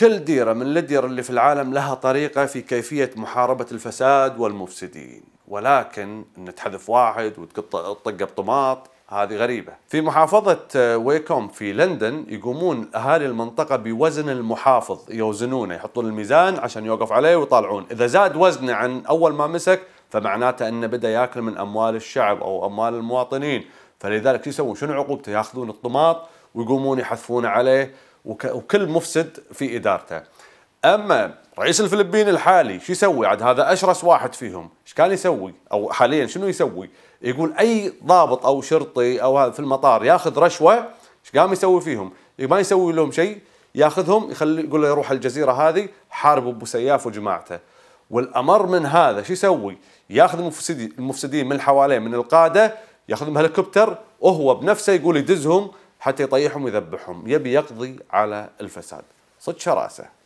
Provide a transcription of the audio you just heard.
كل ديرة من الدير اللي في العالم لها طريقة في كيفية محاربة الفساد والمفسدين ولكن أن تحذف واحد وتطق بطماط هذه غريبة في محافظة آه، ويكوم في لندن يقومون أهالي المنطقة بوزن المحافظ يوزنونه يحطون الميزان عشان يوقف عليه ويطالعون إذا زاد وزنه عن أول ما مسك فمعناته أنه بدأ يأكل من أموال الشعب أو أموال المواطنين فلذلك شو يسوون شنو عقوبته ياخذون الطماط ويقومون يحذفونه عليه وكل مفسد في ادارته اما رئيس الفلبين الحالي شو يسوي عاد هذا اشرس واحد فيهم ايش كان يسوي او حاليا شنو يسوي يقول اي ضابط او شرطي او هذا في المطار ياخذ رشوه ايش قام يسوي فيهم إيه ما يسوي لهم شيء ياخذهم يخلي يقول له يروح الجزيره هذه حارب ابو سياف وجماعته والامر من هذا شو يسوي ياخذ المفسدين المفسدين من حواليه من القاده ياخذهم هليكوبتر وهو بنفسه يقول يدزهم حتى يطيحهم ويذبحهم يبي يقضي على الفساد صدق شراسه